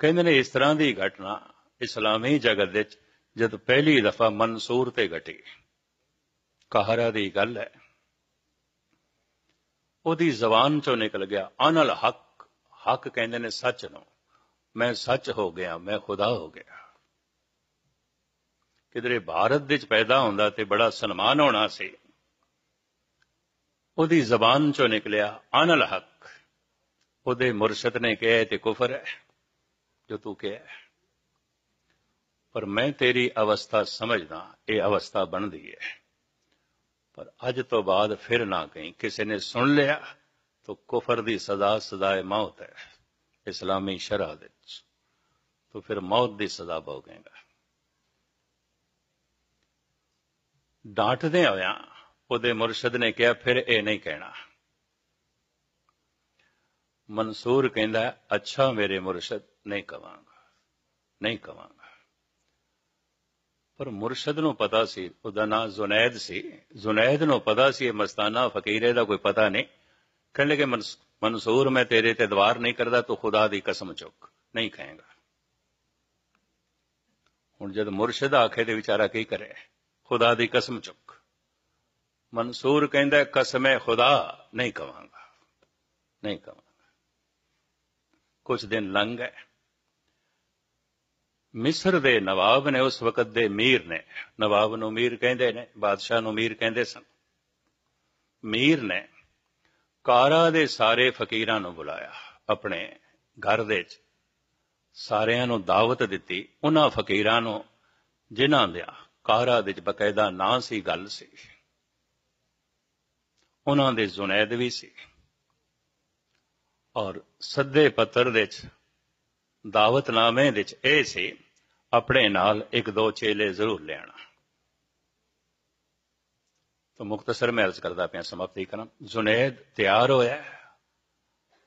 ਕਹਿੰਦੇ ਨੇ ਇਸ ਤਰ੍ਹਾਂ ਦੀ ਘਟਨਾ ਇਸਲਾਮੀ ਜਗਤ ਵਿੱਚ ਜਦ ਪਹਿਲੀ ਦਫਾ ਮਨਸੂਰ ਤੇ ਘਟੀ ਕਹਰਾ ਦੀ ਗੱਲ ਹੈ ਉਹਦੀ ਜ਼ਬਾਨ ਚੋਂ ਨਿਕਲ ਗਿਆ ਅਨਲ ਹੱਕ ਹੱਕ ਕਹਿੰਦੇ ਨੇ ਸੱਚ ਨੂੰ ਮੈਂ ਸੱਚ ਹੋ ਗਿਆ ਮੈਂ ਖੁਦਾ ਹੋ ਗਿਆ ਕਿਦਰੇ ਭਾਰਤ ਵਿੱਚ ਪੈਦਾ ਹੁੰਦਾ ਤੇ ਬੜਾ ਸਨਮਾਨ ਹੋਣਾ ਸੀ ਉਹਦੀ ਜ਼ਬਾਨ ਚੋਂ ਨਿਕਲਿਆ ਅਨਲ ਹੱਕ ਉਹਦੇ ਮੁਰਸ਼ਿਦ ਨੇ ਕਿਹਾ ਤੇ ਕਫਰ ਹੈ ਜੋ ਤੂੰ ਕਿਹਾ ਪਰ ਮੈਂ ਤੇਰੀ ਅਵਸਥਾ ਸਮਝਦਾ ਇਹ ਅਵਸਥਾ ਬਣਦੀ ਹੈ ਪਰ ਅੱਜ ਤੋਂ ਬਾਅਦ ਫਿਰ ਨਾ ਕਹੀਂ ਕਿਸੇ ਨੇ ਸੁਣ ਲਿਆ ਤਾਂ ਕਫਰ ਦੀ ਸਜ਼ਾ ਸਦਾਏ ਮੌਤ ਹੈ ਇਸਲਾਮੀ ਸ਼ਰਅ ਵਿੱਚ ਤਾਂ ਫਿਰ ਮੌਤ ਦੀ ਸਜ਼ਾ ਭੋਗੇਗਾ ਡਾਂਟਦੇ ਹੋਇਆ ਉਹਦੇ ਮੁਰਸ਼ਿਦ ਨੇ ਕਿਹਾ ਫਿਰ ਇਹ ਨਹੀਂ ਕਹਿਣਾ منصور کہندہ ہے اچھا میرے مرشد نہیں کمانگا کمانگا نہیں پر مرشد نو پتا سی اس زنید سی زنید نو پتا سی مستانہ فقیرے دا کوئی پتا نہیں کہنے کہ منصور میں تیرے دبار نہیں کردہ تو خدا دی قسم چک نہیں کہیں گا ان جد مرشد آکھے دے بچارا کی کرے خدا دی قسم چک منصور کہندہ ہے قسم خدا نہیں کمانگا نہیں کمانگا ਕੁਝ ਦਿਨ ਲੰਘ ਗਏ ਮਿਸਰ ਦੇ ਨਵਾਬ ਨੇ ਉਸ ਵਕਤ ਦੇ ਮੀਰ ਨੇ ਨਵਾਬ ਨੂੰ ਮੀਰ ਕਹਿੰਦੇ ਨੇ ਬਾਦਸ਼ਾਹ ਨੂੰ ਮੀਰ ਕਹਿੰਦੇ ਸਨ ਮੀਰ ਨੇ ਕਾਰਾ ਦੇ ਸਾਰੇ ਫਕੀਰਾਂ ਨੂੰ ਬੁਲਾਇਆ ਆਪਣੇ ਘਰ ਦੇ ਵਿੱਚ ਸਾਰਿਆਂ ਨੂੰ ਦਾਵਤ ਦਿੱਤੀ ਉਹਨਾਂ ਫਕੀਰਾਂ ਨੂੰ ਜਿਨ੍ਹਾਂ ਦੇ ਕਾਰਾ ਦੇ ਵਿੱਚ ਬਕਾਇਦਾ ਨਾਂ ਸੀ ਗੱਲ ਸੀ ਉਹਨਾਂ ਦੇ ਜ਼ੁਨੈਦ ਵੀ ਸੀ ਔਰ ਸੱਦੇ ਪੱਤਰ ਦੇ ਚ ਦਾਵਤਨਾਮੇ ਦੇ ਵਿੱਚ ਇਹ ਸੀ ਆਪਣੇ ਨਾਲ ਇੱਕ ਦੋ ਚੇਲੇ ਜ਼ਰੂਰ ਲੈਣਾ ਤਾਂ ਮੁਖਤਸਰ ਮੈਂ ਅਰਜ਼ ਕਰਦਾ ਪਿਆ ਸਮਾਪਤੀ ਕਰਾਂ ਜੁਨੈਦ ਤਿਆਰ ਹੋਇਆ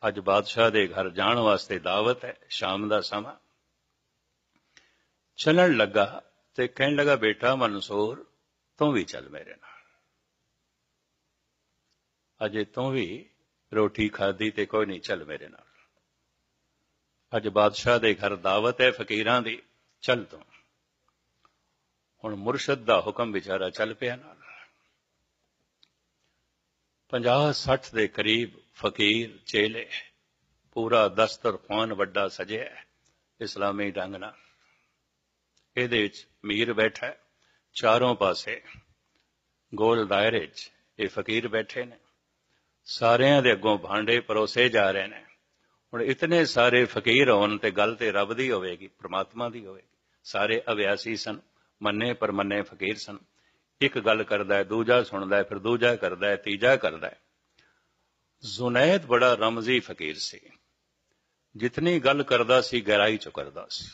ਅੱਜ ਬਾਦਸ਼ਾਹ ਦੇ ਘਰ ਜਾਣ ਵਾਸਤੇ ਦਾਵਤ ਹੈ ਸ਼ਾਮ ਦਾ ਸਮਾਂ ਚੱਲਣ ਲੱਗਾ ਤੇ ਕਹਿਣ ਲੱਗਾ ਬੇਟਾ ਮਨਸੂਰ ਤੂੰ ਵੀ ਚੱਲ ਮੇਰੇ ਨਾਲ ਅਜੇ ਤੂੰ ਵੀ ਰੋਟੀ ਖਾਦੀ ਤੇ ਕੋਈ ਨਹੀਂ ਚੱਲ ਮੇਰੇ ਨਾਲ ਅੱਜ ਬਾਦਸ਼ਾਹ ਦੇ ਘਰ ਦਾਵਤ ਹੈ ਫਕੀਰਾਂ ਦੀ ਚੱਲ ਤੂੰ ਹੁਣ ਮੁਰਸ਼ਦ ਦਾ ਹੁਕਮ ਵਿਚਾਰਾ ਚੱਲ ਪਿਆ ਨਾਲ 50 60 ਦੇ ਕਰੀਬ ਫਕੀਰ ਚੇਲੇ ਪੂਰਾ ਦਸਤਰਖਾਨ ਵੱਡਾ ਸਜਿਆ ਇਸਲਾਮੀ ਢੰਗ ਨਾਲ ਇਹਦੇ ਵਿੱਚ ਮੀਰ ਬੈਠਾ ਚਾਰੋਂ ਪਾਸੇ ਗੋਲ ਦਾਇਰੇ 'ਚ ਇਹ ਫਕੀਰ ਬੈਠੇ ਨੇ ਸਾਰਿਆਂ ਦੇ ਅੱਗੋਂ ਭਾਂਡੇ ਪਰੋਸੇ ਜਾ ਰਹੇ ਨੇ ਹੁਣ ਇਤਨੇ ਸਾਰੇ ਫਕੀਰ ਹੋਣ ਤੇ ਗੱਲ ਤੇ ਰੱਬ ਦੀ ਹੋਵੇਗੀ ਪ੍ਰਮਾਤਮਾ ਦੀ ਹੋਵੇਗੀ ਸਾਰੇ ਅਵਿਆਸੀ ਸਨ ਮੰਨੇ ਪਰ ਮੰਨੇ ਫਕੀਰ ਸਨ ਇੱਕ ਗੱਲ ਕਰਦਾ ਹੈ ਦੂਜਾ ਸੁਣਦਾ ਹੈ ਫਿਰ ਦੂਜਾ ਕਰਦਾ ਹੈ ਤੀਜਾ ਕਰਦਾ ਹੈ ਜ਼ੁਨੈਦ ਬੜਾ ਰਮਜ਼ੀ ਫਕੀਰ ਸੀ ਜਿਤਨੀ ਗੱਲ ਕਰਦਾ ਸੀ ਗਹਿਰਾਈ ਚ ਕਰਦਾ ਸੀ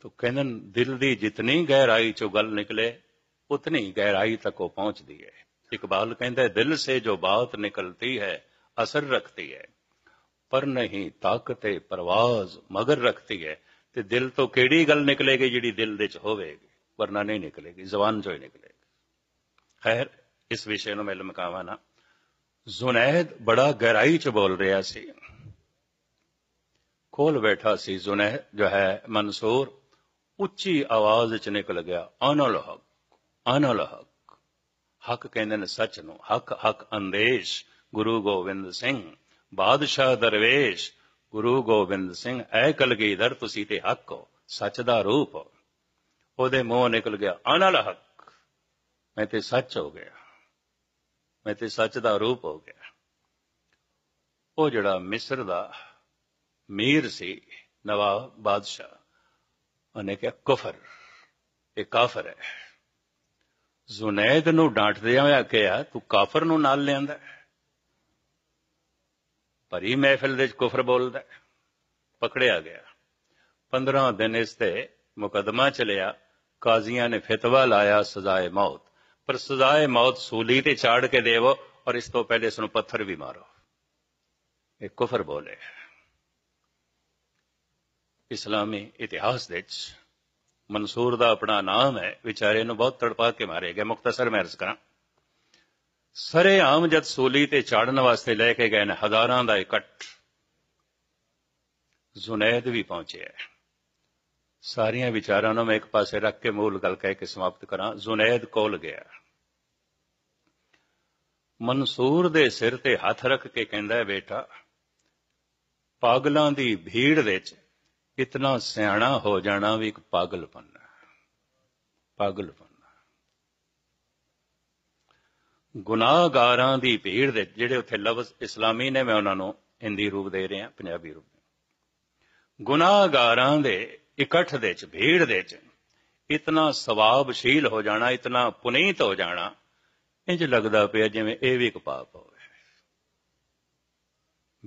ਤੋ ਕਹਿੰਨ ਦਿਲ ਦੀ ਜਿਤਨੀ ਗਹਿਰਾਈ ਚੋਂ ਗੱਲ ਨਿਕਲੇ ਉਤਨੀ ਗਹਿਰਾਈ ਤੱਕ ਉਹ ਪਹੁੰਚਦੀ ਹੈ اقبال کہندہ ہے دل سے جو بات نکلتی ہے اثر رکھتی ہے پر نہیں طاقت پرواز مگر رکھتی ہے تو دل تو کیڑی گل نکلے گی جیڑی دل دے چ ہوے گی ورنہ نہیں نکلے گی زبان جو ہی نکلے گی خیر اس وشے نو میں لمکاواں نا زنید بڑا گہرائی چ بول رہا سی کھول بیٹھا سی زنید جو ہے منصور اچھی آواز چ نکل گیا آنا لحق آنا لحق ਹੱਕ ਕਹਿੰਦੇ ਨੇ ਸੱਚ ਨੂੰ ਹੱਕ ਹੱਕ ਅੰਦੇਸ਼ ਗੁਰੂ ਗੋਬਿੰਦ ਸਿੰਘ ਬਾਦਸ਼ਾਹ ਦਰਵੇਸ਼ ਗੁਰੂ ਗੋਬਿੰਦ ਸਿੰਘ ਐ ਕਲਗੀਧਰ ਤੁਸੀਂ ਤੇ ਹੱਕ ਹੋ ਸੱਚ ਦਾ ਰੂਪ ਉਹਦੇ ਮੂੰਹ ਨਿਕਲ ਗਿਆ ਅਨਲ ਹੱਕ ਮੈਂ ਤੇ ਸੱਚ ਹੋ ਗਿਆ ਮੈਂ ਤੇ ਸੱਚ ਦਾ ਰੂਪ ਹੋ ਗਿਆ ਉਹ ਜਿਹੜਾ ਮਿਸਰ ਦਾ ਮੀਰ ਸੀ ਨਵਾਬ ਬਾਦਸ਼ਾਹ ਉਹਨੇ ਕਿਹਾ ਕਫਰ ਇਹ ਕਾਫਰ ਹੈ ਜ਼ੁਨੈਦ ਨੂੰ ਡਾਂਟਦਿਆਂ ਹੋਇਆ ਕਿਹਾ ਤੂੰ ਕਾਫਰ ਨੂੰ ਨਾਲ ਲਿਆਂਦਾ ਭਰੀ ਮਹਿਫਿਲ ਦੇ ਵਿੱਚ ਕਾਫਰ ਬੋਲਦਾ ਪਕੜਿਆ ਗਿਆ 15 ਦਿਨ ਇਸ ਤੇ ਮੁਕਦਮਾ ਚਲਿਆ ਕਾਜ਼ੀਆਂ ਨੇ ਫਤਵਾ ਲਾਇਆ ਸਜ਼ਾਏ ਮੌਤ ਪਰ ਸਜ਼ਾਏ ਮੌਤ ਸੂਲੀ ਤੇ ਚਾੜ ਕੇ ਦੇਵੋ ਔਰ ਇਸ ਤੋਂ ਪਹਿਲੇ ਇਸ ਨੂੰ ਪੱਥਰ ਵੀ ਮਾਰੋ ਇਹ ਕਾਫਰ ਬੋਲੇ ਇਸਲਾਮੀ ਇਤਿਹਾਸ ਦੇ ਵਿੱਚ ਮਨਸੂਰ ਦਾ ਆਪਣਾ ਨਾਮ ਹੈ ਵਿਚਾਰੇ ਨੂੰ ਬਹੁਤ ਤੜਪਾ ਕੇ ਮਾਰੇ ਗਏ ਮੁਖਤਸਰ ਮੈਂ ਅਰਜ਼ ਕਰਾਂ ਸਰੇ ਆਮ ਜਦ ਸੋਲੀ ਤੇ ਚਾੜਨ ਵਾਸਤੇ ਲੈ ਕੇ ਗਏ ਨੇ ਹਜ਼ਾਰਾਂ ਦਾ ਇਕੱਠ ਜ਼ੁਨੈਦ ਵੀ ਪਹੁੰਚਿਆ ਸਾਰੀਆਂ ਵਿਚਾਰਾਂ ਨੂੰ ਮੈਂ ਇੱਕ ਪਾਸੇ ਰੱਖ ਕੇ ਮੂਲ ਗੱਲ ਕਹਿ ਕੇ ਸਮਾਪਤ ਕਰਾਂ ਜ਼ੁਨੈਦ ਕੋਲ ਗਿਆ ਮਨਸੂਰ ਦੇ ਸਿਰ ਤੇ ਹੱਥ ਰੱਖ ਕੇ ਕਹਿੰਦਾ ਹੈ ਬੇਟਾ ਪਾਗਲਾਂ ਦੀ ਭੀੜ ਵਿੱਚ ਇਤਨਾ ਸਿਆਣਾ ਹੋ ਜਾਣਾ ਵੀ ਇੱਕ ਪਾਗਲਪਨ ਹੈ ਪਾਗਲਪਨ ਗੁਨਾਹਗਾਰਾਂ ਦੀ ਭੀੜ ਦੇ ਜਿਹੜੇ ਉੱਥੇ ਲਫ਼ਜ਼ ਇਸਲਾਮੀ ਨੇ ਮੈਂ ਉਹਨਾਂ ਨੂੰ ਹਿੰਦੀ ਰੂਪ ਦੇ ਰਿਹਾ ਪੰਜਾਬੀ ਰੂਪ ਗੁਨਾਹਗਾਰਾਂ ਦੇ ਇਕੱਠ ਦੇ ਚ ਭੀੜ ਦੇ ਚ ਇਤਨਾ ਸਵਾਬਸ਼ੀਲ ਹੋ ਜਾਣਾ ਇਤਨਾ ਪੁਨੀਤ ਹੋ ਜਾਣਾ ਇੰਜ ਲੱਗਦਾ ਪਿਆ ਜਿਵੇਂ ਇਹ ਵੀ ਇੱਕ ਪਾਪ ਹੋਵੇ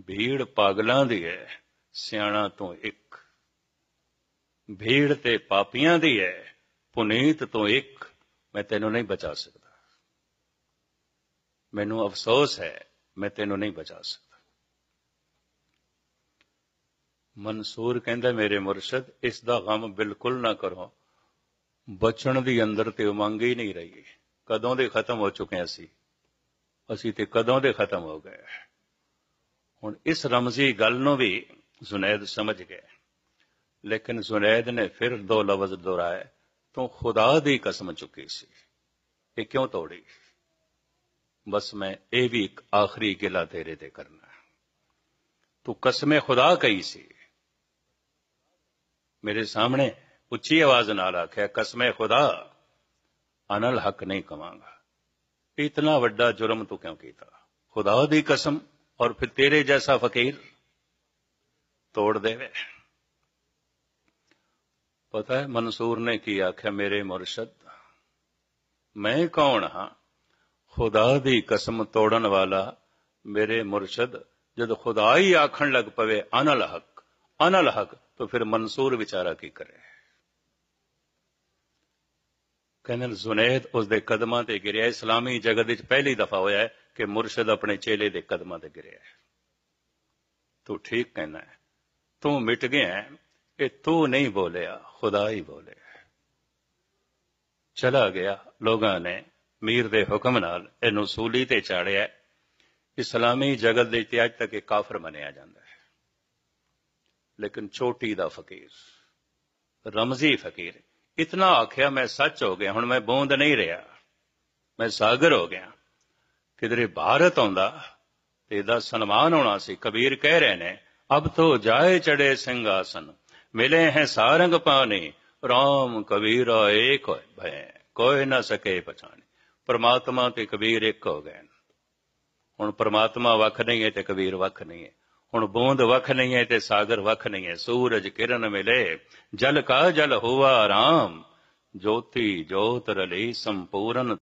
ਭੀੜ ਪਾਗਲਾਂ ਦੀ ਹੈ ਸਿਆਣਾ ਤੋਂ ਇੱਕ بھیڑ تے پاپیاں دی ہے پنیت تو ایک میں تینوں نہیں بچا سکتا میں نو افسوس ہے میں تینوں نہیں بچا سکتا منسور کہ میرے مرشد اس دا غم بالکل نہ کرو بچن دی تو منگ ہی نہیں رہی قدوں دے ختم ہو چکے ہیں اسی اسی تے قدوں دے ختم ہو گئے ہوں اس رمزی گلنوں بھی زنید سمجھ گیا لیکن زنید نے پھر دو لفظ دہرائے تو خدا دی قسم چکی سی کیوں توڑی بس میں اے بھی ایک آخری گلا قسم خدا سی میرے سامنے اچھی آواز نہ قسم خدا انل حق نہیں گا اتنا وڈا جرم تو کیوں کیتا خدا دی قسم اور پھر تیرے جیسا فقیر توڑ دے وے ਪਤਾ ਹੈ मंसूर ਨੇ ਕੀ ਆਖਿਆ ਮੇਰੇ ਮੁਰਸ਼ਦ ਮੈਂ ਕੌਣ ਹਾਂ ਖੁਦਾ ਦੀ ਕਸਮ ਤੋੜਨ ਵਾਲਾ ਮੇਰੇ ਮੁਰਸ਼ਦ ਜਦ ਖੁਦਾ ਹੀ ਆਖਣ ਲੱਗ ਪਵੇ ਅਨਲ ਹਕ ਅਨਲ ਹਕ ਤਾਂ ਫਿਰ ਮਨਸੂਰ ਵਿਚਾਰਾ ਕੀ ਕਰੇ ਕਹਿੰਦੇ ਜ਼ੁਨੈਦ ਉਸ ਦੇ ਕਦਮਾਂ ਤੇ ਗਿਰਿਆ ਇਸਲਾਮੀ ਜਗਤ ਵਿੱਚ ਪਹਿਲੀ ਦਫਾ ਹੋਇਆ ਹੈ ਕਿ ਮੁਰਸ਼ਦ ਆਪਣੇ ਚੇਲੇ ਦੇ ਕਦਮਾਂ ਤੇ ਗਿਰਿਆ ਤੂੰ ਠੀਕ ਕਹਿਣਾ ਤੂੰ ਮਿਟ ਗਿਆ ਕਿ ਤੂੰ ਨਹੀਂ ਬੋਲਿਆ ਖੁਦਾ ਹੀ ਬੋਲੇ ਚਲਾ ਗਿਆ ਲੋਕਾਂ ਨੇ ਮੀਰ ਦੇ ਹੁਕਮ ਨਾਲ ਇਹਨੂੰ ਸੂਲੀ ਤੇ ਚਾੜਿਆ ਇਸਲਾਮੀ ਜਗਤ ਦੇ ਇਤਿਹਾਸ ਤੱਕ ਇਹ ਕਾਫਰ ਮੰਨਿਆ ਜਾਂਦਾ ਹੈ ਲੇਕਿਨ ਛੋਟੀ ਦਾ ਫਕੀਰ ਰਮਜ਼ੀ ਫਕੀਰ ਇਤਨਾ ਆਖਿਆ ਮੈਂ ਸੱਚ ਹੋ ਗਿਆ ਹੁਣ ਮੈਂ ਬੋਂਦ ਨਹੀਂ ਰਿਹਾ ਮੈਂ ਸਾਗਰ ਹੋ ਗਿਆ ਕਿਦਰੇ ਭਾਰਤ ਆਉਂਦਾ ਤੇ ਇਹਦਾ ਸਨਮਾਨ ਹੋਣਾ ਸੀ ਕਬੀਰ ਕਹਿ ਰਹੇ ਨੇ ਅਬ ਤੋ ਜਾਏ ਚੜੇ ਸਿੰਘਾਸਨ मिले हैं सारंग पाने ਰਾਮ ਕਬੀਰਾ ਏਕ ਹੋਏ ਭੈ ਕੋਈ ਨਾ ਸਕੇ ਪਛਾਣੇ ਪਰਮਾਤਮਾ ਤੇ ਕਬੀਰ ਇੱਕ ਹੋ ਗਏ ਹੁਣ ਪਰਮਾਤਮਾ ਵੱਖ ਨਹੀਂ ਹੈ ਤੇ ਕਬੀਰ ਵੱਖ ਨਹੀਂ ਹੈ ਹੁਣ ਬੂੰਦ ਵੱਖ ਨਹੀਂ ਹੈ ਤੇ ਸਾਗਰ ਵੱਖ ਨਹੀਂ ਹੈ ਸੂਰਜ ਕਿਰਨ ਮਿਲੇ ਜਲ ਕਾ ਜਲ ਹੋਵਾ ਰਾਮ ਜੋਤੀ ਜੋਤ ਰਲੀ ਸੰਪੂਰਨ